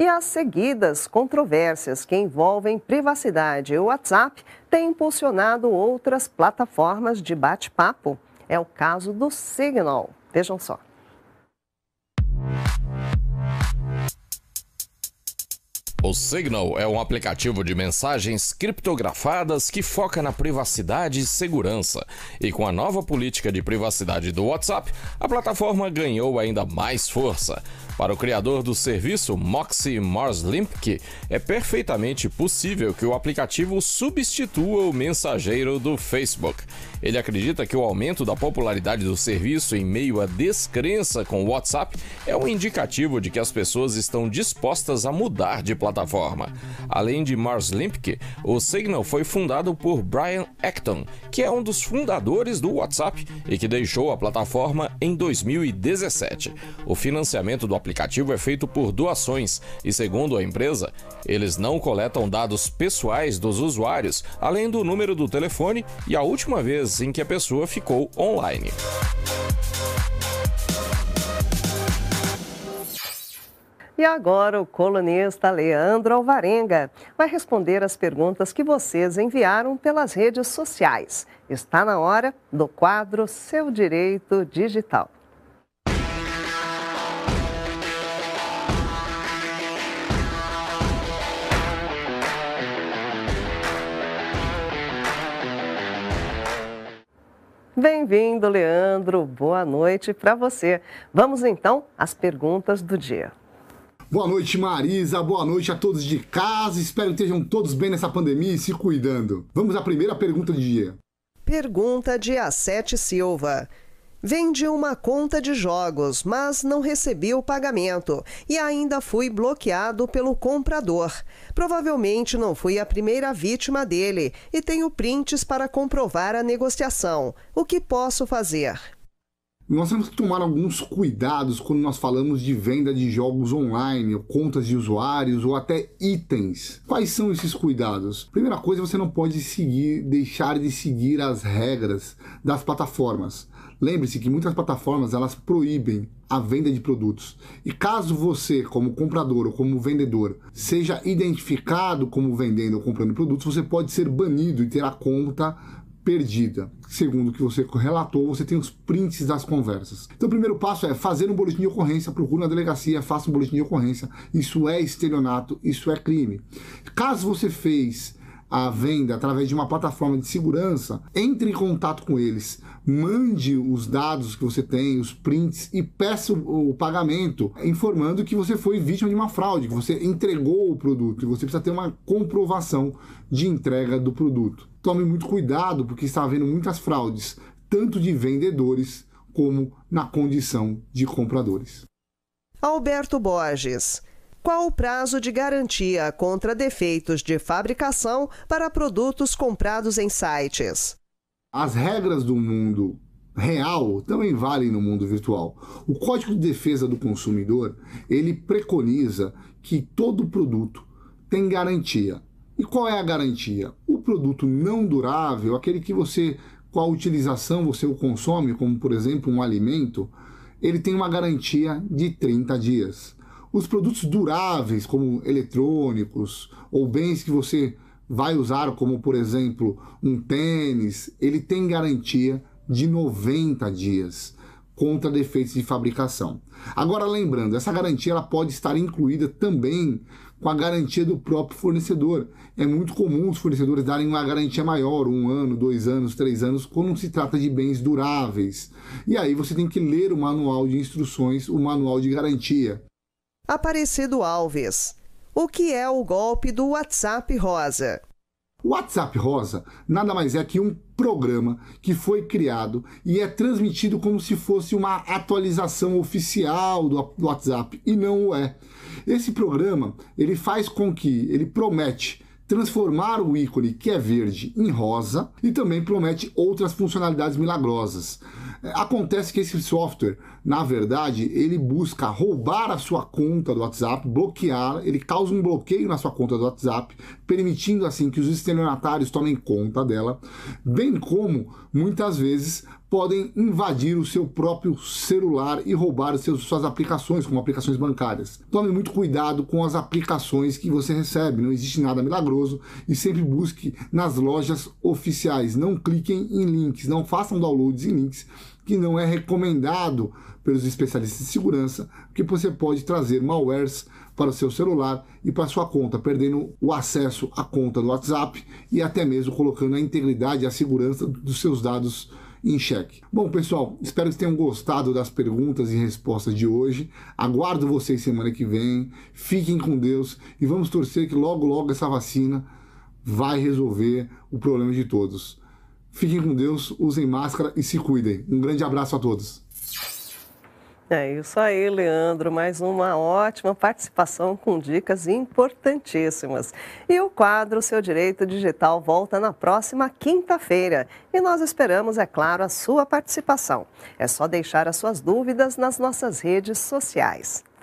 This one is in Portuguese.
E as seguidas controvérsias que envolvem privacidade e WhatsApp têm impulsionado outras plataformas de bate-papo. É o caso do Signal. Vejam só. O Signal é um aplicativo de mensagens criptografadas que foca na privacidade e segurança. E com a nova política de privacidade do WhatsApp, a plataforma ganhou ainda mais força. Para o criador do serviço, Moxie Marslimpke, é perfeitamente possível que o aplicativo substitua o mensageiro do Facebook. Ele acredita que o aumento da popularidade do serviço em meio à descrença com o WhatsApp é um indicativo de que as pessoas estão dispostas a mudar de plataforma plataforma. Além de Mars Limpke, o Signal foi fundado por Brian Acton, que é um dos fundadores do WhatsApp e que deixou a plataforma em 2017. O financiamento do aplicativo é feito por doações e, segundo a empresa, eles não coletam dados pessoais dos usuários, além do número do telefone e a última vez em que a pessoa ficou online. E agora o colunista Leandro Alvarenga vai responder as perguntas que vocês enviaram pelas redes sociais. Está na hora do quadro Seu Direito Digital. Bem-vindo, Leandro. Boa noite para você. Vamos então às perguntas do dia. Boa noite, Marisa. Boa noite a todos de casa. Espero que estejam todos bem nessa pandemia e se cuidando. Vamos à primeira pergunta do dia. Pergunta de Assete Silva. Vendi uma conta de jogos, mas não recebi o pagamento e ainda fui bloqueado pelo comprador. Provavelmente não fui a primeira vítima dele e tenho prints para comprovar a negociação. O que posso fazer? nós temos que tomar alguns cuidados quando nós falamos de venda de jogos online, ou contas de usuários ou até itens. Quais são esses cuidados? Primeira coisa, você não pode seguir, deixar de seguir as regras das plataformas. Lembre-se que muitas plataformas elas proíbem a venda de produtos. E caso você, como comprador ou como vendedor, seja identificado como vendendo ou comprando produtos, você pode ser banido e ter a conta perdida. Segundo o que você relatou, você tem os prints das conversas. Então, o primeiro passo é fazer um boletim de ocorrência, procura na delegacia, faça um boletim de ocorrência. Isso é estelionato, isso é crime. Caso você fez a venda através de uma plataforma de segurança, entre em contato com eles, mande os dados que você tem, os prints e peça o, pagamento, informando que você foi vítima de uma fraude, que você entregou o produto e você precisa ter uma comprovação de entrega do produto. Tome muito cuidado porque está havendo muitas fraudes, tanto de vendedores como na condição de compradores. Alberto Borges qual o prazo de garantia contra defeitos de fabricação para produtos comprados em sites. As regras do mundo real também valem no mundo virtual. O Código de Defesa do Consumidor, ele preconiza que todo produto tem garantia. E qual é a garantia? O produto não durável, aquele que você com a utilização você o consome, como por exemplo um alimento, ele tem uma garantia de 30 dias. Os produtos duráveis, como eletrônicos ou bens que você vai usar, como por exemplo um tênis, ele tem garantia de 90 dias contra defeitos de fabricação. Agora lembrando, essa garantia ela pode estar incluída também com a garantia do próprio fornecedor. É muito comum os fornecedores darem uma garantia maior, um ano, dois anos, três anos, quando se trata de bens duráveis. E aí você tem que ler o manual de instruções, o manual de garantia. Aparecido Alves. O que é o golpe do WhatsApp Rosa? O WhatsApp Rosa nada mais é que um programa que foi criado e é transmitido como se fosse uma atualização oficial do WhatsApp e não o é. Esse programa ele faz com que ele promete transformar o ícone que é verde em rosa e também promete outras funcionalidades milagrosas. Acontece que esse software, na verdade, ele busca roubar a sua conta do WhatsApp, bloquear, ele causa um bloqueio na sua conta do WhatsApp, permitindo assim que os estelionatários tomem conta dela, bem como muitas vezes podem invadir o seu próprio celular e roubar seus, suas aplicações, como aplicações bancárias. Tome muito cuidado com as aplicações que você recebe, não existe nada milagroso e sempre busque nas lojas oficiais. Não cliquem em links, não façam downloads em links que não é recomendado pelos especialistas de segurança, porque você pode trazer malwares para o seu celular e para sua conta, perdendo o acesso à conta do WhatsApp e até mesmo colocando a integridade e a segurança dos seus dados em xeque. Bom, pessoal, espero que tenham gostado das perguntas e respostas de hoje. Aguardo vocês semana que vem. Fiquem com Deus e vamos torcer que logo, logo essa vacina vai resolver o problema de todos. Fiquem com Deus, usem máscara e se cuidem. Um grande abraço a todos. É isso aí, Leandro. Mais uma ótima participação com dicas importantíssimas. E o quadro Seu Direito Digital volta na próxima quinta-feira. E nós esperamos, é claro, a sua participação. É só deixar as suas dúvidas nas nossas redes sociais.